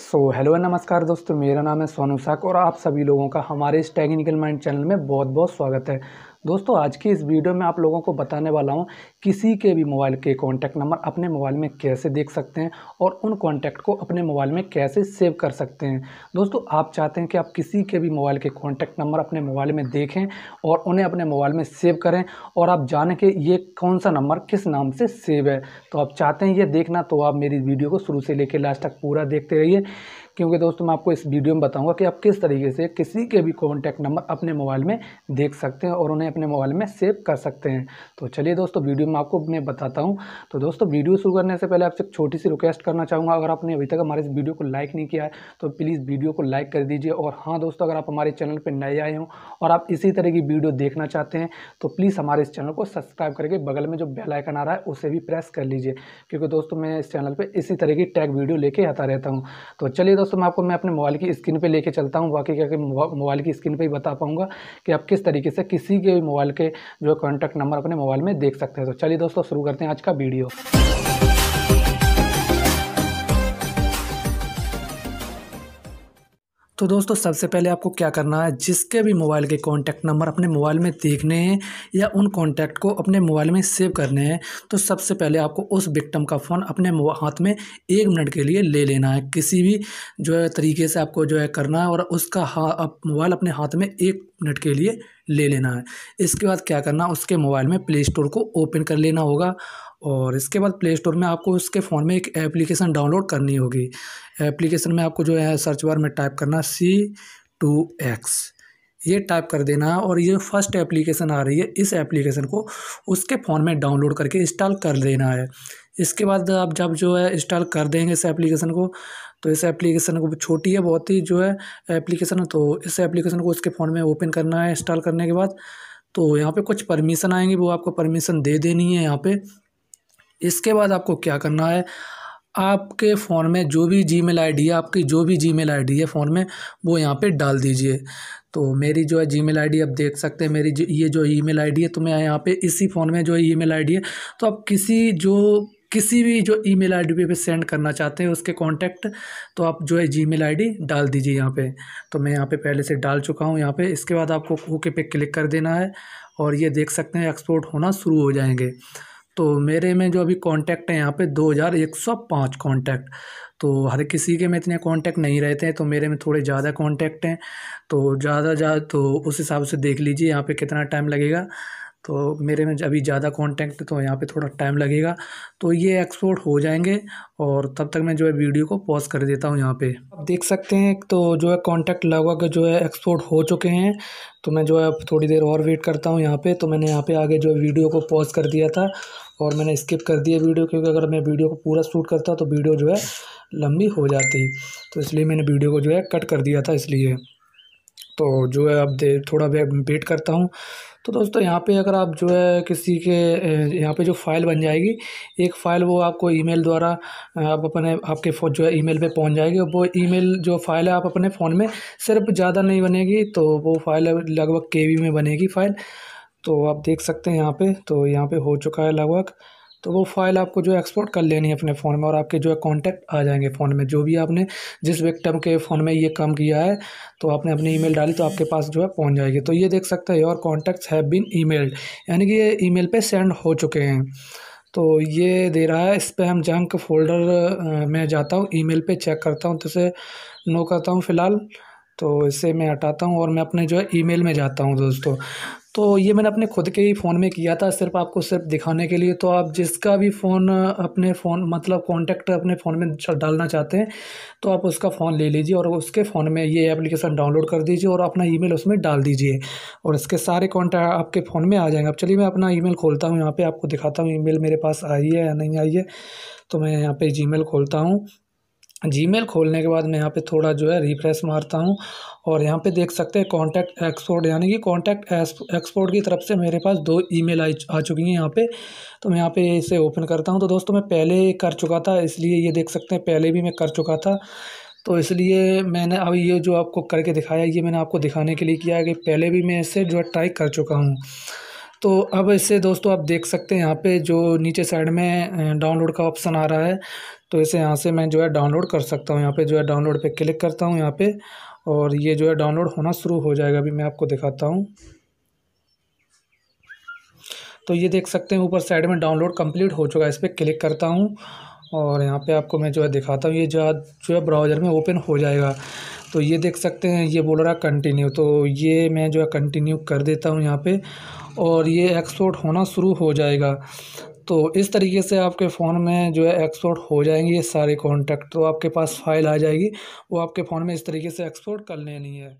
so hello नमस्कार दोस्तों मेरा नाम है सोनू साक और आप सभी लोगों का हमारे इस टेक्निकल माइंड चैनल में बहुत बहुत स्वागत है दोस्तों आज की इस वीडियो में आप लोगों को बताने वाला हूँ किसी के भी मोबाइल के कॉन्टैक्ट नंबर अपने मोबाइल में कैसे देख सकते हैं और उन कॉन्टैक्ट को अपने मोबाइल में कैसे सेव कर सकते हैं दोस्तों आप चाहते हैं कि आप किसी के भी मोबाइल के कॉन्टैक्ट नंबर अपने मोबाइल में देखें और उन्हें अपने मोबाइल में सेव करें और आप जानें कि ये कौन सा नंबर किस नाम से सेव है तो आप चाहते हैं ये देखना तो आप मेरी वीडियो को शुरू से लेकर लास्ट तक पूरा देखते रहिए क्योंकि दोस्तों मैं आपको इस वीडियो में बताऊंगा कि आप किस तरीके से किसी के भी कॉन्टैक्ट नंबर अपने मोबाइल में देख सकते हैं और उन्हें अपने मोबाइल में सेव कर सकते हैं तो चलिए दोस्तों वीडियो में आपको मैं बताता हूँ तो दोस्तों वीडियो शुरू करने से पहले आपसे एक छोटी सी रिक्वेस्ट करना चाहूँगा अगर आपने अभी तक हमारे इस वीडियो को लाइक नहीं किया है तो प्लीज़ वीडियो को लाइक कर दीजिए और हाँ दोस्तों अगर आप हमारे चैनल पर नए आए हों और आप इसी तरह की वीडियो देखना चाहते हैं तो प्लीज़ हमारे इस चैनल को सब्सक्राइब करके बगल में जो बेल आइकन आ रहा है उसे भी प्रेस कर लीजिए क्योंकि दोस्तों मैं इस चैनल पर इसी तरह की टैग वीडियो लेके आता रहता हूँ तो चलिए दोस्तों मैं आपको मैं अपने मोबाइल की स्क्रीन पे लेके चलता हूँ बाकी क्या मोबाइल की स्क्रीन पे ही बता पाऊँगा कि आप किस तरीके से किसी के मोबाइल के जो कॉन्टैक्ट नंबर अपने मोबाइल में देख सकते हैं तो चलिए दोस्तों शुरू करते हैं आज का वीडियो तो दोस्तों सबसे पहले आपको क्या करना है जिसके भी मोबाइल के कॉन्टैक्ट नंबर अपने मोबाइल में देखने हैं या उन कॉन्टैक्ट को अपने मोबाइल में सेव करने हैं तो सबसे पहले आपको उस विक्टम का फ़ोन अपने हाथ में एक मिनट के लिए ले लेना है किसी भी जो है तरीके से आपको जो है करना है और उसका हा आप मोबाइल अपने हाथ में एक मिनट के लिए ले लेना है इसके बाद क्या करना उसके मोबाइल में प्ले स्टोर को ओपन कर लेना होगा और इसके बाद प्ले स्टोर में आपको उसके फ़ोन में एक एप्लीकेशन डाउनलोड करनी होगी एप्लीकेशन में आपको जो है सर्च बार में टाइप करना सी टू एक्स ये टाइप कर देना और ये फर्स्ट एप्लीकेशन आ रही है इस एप्लीकेशन को उसके फ़ोन में डाउनलोड करके इंस्टॉल कर देना है इसके बाद आप जब जो है इंस्टॉल कर देंगे इस एप्लीकेशन को तो इस एप्लीकेशन को छोटी है बहुत ही जो है एप्लीकेशन तो इस एप्लीकेशन को उसके फ़ोन में ओपन करना है इंस्टॉल करने के बाद तो यहाँ पे कुछ परमिशन आएंगी वो आपको परमिशन दे देनी है यहाँ पे इसके बाद आपको क्या करना है आपके फ़ोन में जो भी जी मेल है आपकी जो भी जी मेल है फ़ोन में वो यहाँ पर डाल दीजिए तो मेरी जो है जी मेल आप देख सकते हैं मेरी जो ये जो ई मेल है तो मैं यहाँ पे इसी फ़ोन में जो है ई मेल है तो आप किसी जो किसी भी जो ई मेल आई पे सेंड करना चाहते हैं उसके कांटेक्ट तो आप जो है जी मेल डाल दीजिए यहाँ पे तो मैं यहाँ पे पहले से डाल चुका हूँ यहाँ पे इसके बाद आपको ओके पे क्लिक कर देना है और ये देख सकते हैं एक्सपोर्ट होना शुरू हो जाएंगे तो मेरे में जो अभी कांटेक्ट हैं यहाँ पे दो हज़ार एक सौ पाँच कांटेक्ट तो हर किसी के में इतने कांटेक्ट नहीं रहते हैं तो मेरे में थोड़े ज़्यादा कांटेक्ट हैं तो ज़्यादा ज़्यादा तो उस हिसाब से देख लीजिए यहाँ पे कितना टाइम लगेगा तो मेरे में अभी ज़्यादा कॉन्टैक्ट तो यहाँ पे थोड़ा टाइम लगेगा तो ये एक्सपोर्ट हो जाएंगे और तब तक मैं जो है वीडियो को पॉज कर देता हूँ यहाँ पे आप देख सकते हैं तो जो है कॉन्टैक्ट लगभग जो है एक्सपोर्ट हो चुके हैं तो मैं जो है थोड़ी देर और वेट करता हूँ यहाँ पे तो मैंने यहाँ पे आगे जो है वीडियो को पॉज कर दिया था और मैंने स्किप कर दिया वीडियो क्योंकि अगर मैं वीडियो को पूरा शूट करता तो वीडियो जो है लंबी हो जाती तो इसलिए मैंने वीडियो को जो है कट कर दिया था इसलिए तो जो है अब दे थोड़ा वेट करता हूँ तो दोस्तों यहाँ पे अगर आप जो है किसी के यहाँ पे जो फ़ाइल बन जाएगी एक फ़ाइल वो आपको ईमेल द्वारा आप अपने आपके फ़ोन जो है ईमेल पे पहुँच जाएगी वो ईमेल जो फ़ाइल है आप अपने फ़ोन में सिर्फ ज़्यादा नहीं बनेगी तो वो फ़ाइल लगभग के में बनेगी फ़ाइल तो आप देख सकते हैं यहाँ पर तो यहाँ पर हो चुका है लगभग तो वो फ़ाइल आपको जो एक्सपोर्ट कर लेनी है अपने फ़ोन में और आपके जो है कॉन्टैक्ट आ जाएंगे फ़ोन में जो भी आपने जिस विक्टम के फ़ोन में ये काम किया है तो आपने अपनी ईमेल डाली तो आपके पास जो है पहुंच जाएगी तो ये देख सकते हैं और कॉन्टैक्ट्स हैव बीन ईमेल्ड यानी कि ये ईमेल पे सेंड हो चुके हैं तो ये दे रहा है इस पर हम जंक फोल्डर में जाता हूँ ई मेल चेक करता हूँ तो इसे नो करता हूँ फ़िलहाल तो इसे मैं हटाता हूँ और मैं अपने जो है ईमेल में जाता हूँ दोस्तों तो ये मैंने अपने खुद के ही फ़ोन में किया था सिर्फ आपको सिर्फ दिखाने के लिए तो आप जिसका भी फ़ोन अपने फ़ोन मतलब कॉन्टैक्ट अपने फ़ोन में डालना चाहते हैं तो आप उसका फ़ोन ले लीजिए और उसके फ़ोन में ये एप्लीकेशन डाउनलोड कर दीजिए और अपना ईमेल उसमें डाल दीजिए और इसके सारे कॉन्टैक्ट आपके फ़ोन में आ जाएंगे अब चलिए मैं अपना ई खोलता हूँ यहाँ पर आपको दिखाता हूँ ई मेरे पास आई है या नहीं आई है तो मैं यहाँ पर जी खोलता हूँ जीमेल खोलने के बाद मैं यहाँ पे थोड़ा जो है रिफ्रेश मारता हूँ और यहाँ पे देख सकते हैं कॉन्टैक्ट एक्सपोर्ट यानी कि कॉन्टैक्ट एक्सपोर्ट की तरफ से मेरे पास दो ईमेल आ, आ चुकी हैं यहाँ पे तो मैं यहाँ पे इसे ओपन करता हूँ तो दोस्तों मैं पहले कर चुका था इसलिए ये देख सकते हैं पहले भी मैं कर चुका था तो इसलिए मैंने अब ये जो आपको करके दिखाया ये मैंने आपको दिखाने के लिए किया है कि पहले भी मैं इसे जो है ट्राई कर चुका हूँ तो अब इसे दोस्तों आप देख सकते हैं यहाँ पे जो नीचे साइड में डाउनलोड का ऑप्शन आ रहा है तो इसे यहाँ से मैं जो है डाउनलोड कर सकता हूँ यहाँ पे जो है डाउनलोड पे क्लिक करता हूँ यहाँ पे और ये जो है डाउनलोड होना शुरू हो जाएगा अभी मैं आपको दिखाता हूँ तो ये देख सकते हैं ऊपर साइड में डाउनलोड कम्प्लीट हो चुका है इस पर क्लिक करता हूँ और यहाँ पर आपको मैं जो है दिखाता हूँ ये जो जो है ब्राउज़र में ओपन हो जाएगा तो ये देख सकते हैं ये बोल रहा कंटिन्यू तो ये मैं जो है कंटिन्यू कर देता हूँ यहाँ पे और ये एक्सपोर्ट होना शुरू हो जाएगा तो इस तरीके से आपके फ़ोन में जो है एक्सपोर्ट हो जाएंगे ये सारे कॉन्टैक्ट तो आपके पास फाइल आ जाएगी वो आपके फ़ोन में इस तरीके से एक्सपोर्ट कर लेनी है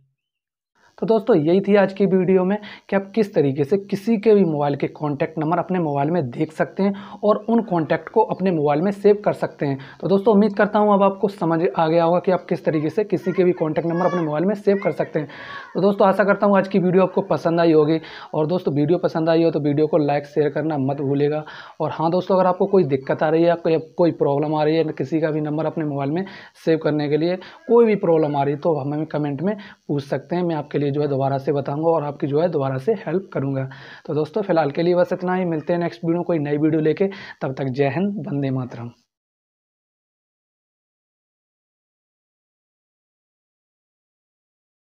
तो दोस्तों यही थी आज की वीडियो में कि आप किस तरीके से किसी के भी मोबाइल के कॉन्टैक्ट नंबर अपने मोबाइल में देख सकते हैं और उन कॉन्टैक्ट को अपने मोबाइल में सेव कर सकते हैं तो दोस्तों उम्मीद करता हूँ अब आपको समझ आ गया होगा कि आप किस तरीके से किसी के भी कॉन्टैक्ट नंबर अपने मोबाइल में सेव कर सकते हैं तो दोस्तों आशा करता हूँ आज की वीडियो आपको पसंद आई होगी और दोस्तों वीडियो पसंद आई हो तो वीडियो को लाइक शेयर करना मत भूलेगा और हाँ दोस्तों अगर आपको कोई दिक्कत आ रही है कोई कोई प्रॉब्लम आ रही है किसी का भी नंबर अपने मोबाइल में सेव करने के लिए कोई भी प्रॉब्लम आ रही है तो हमें कमेंट में पूछ सकते हैं मैं आपके लिए लिए जो है दोबारा से बताऊंगा और आपकी जो है दोबारा से हेल्प करूंगा तो दोस्तों फिलहाल के लिए बस इतना ही मिलते हैं नेक्स्ट वीडियो कोई नई वीडियो लेके तब तक जय हिंद वंदे मातरम